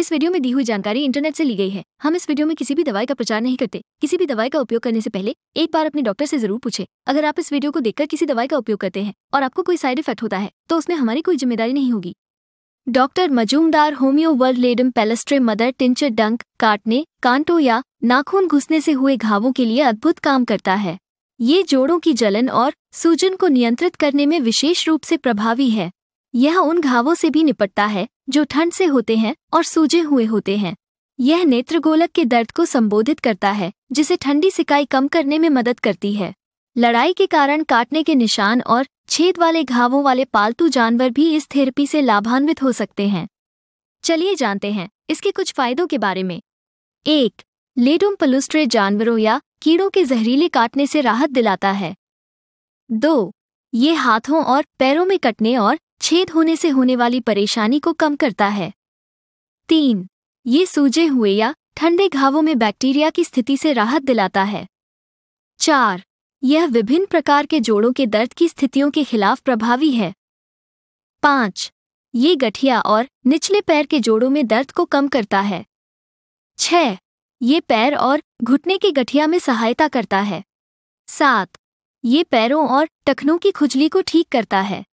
इस वीडियो में दी हुई जानकारी इंटरनेट से ली गई है हम इस वीडियो में किसी भी दवाई का प्रचार नहीं करते किसी भी दवाई का उपयोग करने से पहले एक बार अपने डॉक्टर से जरूर पूछे अगर आप इस वीडियो को देखकर किसी दवाई का उपयोग करते हैं और आपको कोई साइड इफेक्ट होता है तो उसमें हमारी कोई जिम्मेदारी नहीं होगी doctor Majumdar homeo ledum palustre mother tincture डंक काटने कांटो या नाखून घुसने से हुए घावों के लिए अद्भुत काम करता है ये जोड़ों की जलन और सूजन को नियंत्रित करने में विशेष रूप से प्रभावी है यह उन घावों से भी निपटता है जो ठंड से होते हैं और सूजे हुए होते हैं यह नेत्रगोलक के दर्द को संबोधित करता है जिसे ठंडी सिकाई कम करने में मदद करती है लड़ाई के कारण काटने के निशान और छेद वाले घावों वाले पालतू जानवर भी इस थेरेपी से लाभान्वित हो सकते हैं चलिए जानते हैं इसके कुछ फायदों के बारे में एक लेडुम पलुस्ट्रे जानवरों या कीड़ों के जहरीले काटने से राहत दिलाता है दो ये हाथों और पैरों में कटने और छेद होने से होने वाली परेशानी को कम करता है तीन ये सूजे हुए या ठंडे घावों में बैक्टीरिया की स्थिति से राहत दिलाता है चार यह विभिन्न प्रकार के जोड़ों के दर्द की स्थितियों के खिलाफ प्रभावी है पांच ये गठिया और निचले पैर के जोड़ों में दर्द को कम करता है छ ये पैर और घुटने के गठिया में सहायता करता है सात ये पैरों और टखनों की खुजली को ठीक करता है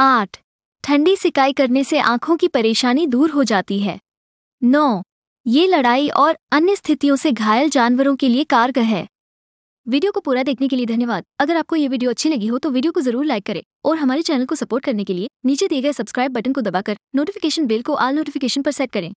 आठ ठंडी सिकाई करने से आंखों की परेशानी दूर हो जाती है नौ ये लड़ाई और अन्य स्थितियों से घायल जानवरों के लिए कारगर है वीडियो को पूरा देखने के लिए धन्यवाद अगर आपको ये वीडियो अच्छी लगी हो तो वीडियो को जरूर लाइक करें और हमारे चैनल को सपोर्ट करने के लिए नीचे दिए गए सब्सक्राइब बटन को दबाकर नोटिफिकेशन बेल को आल नोटिफिकेशन पर सेट करें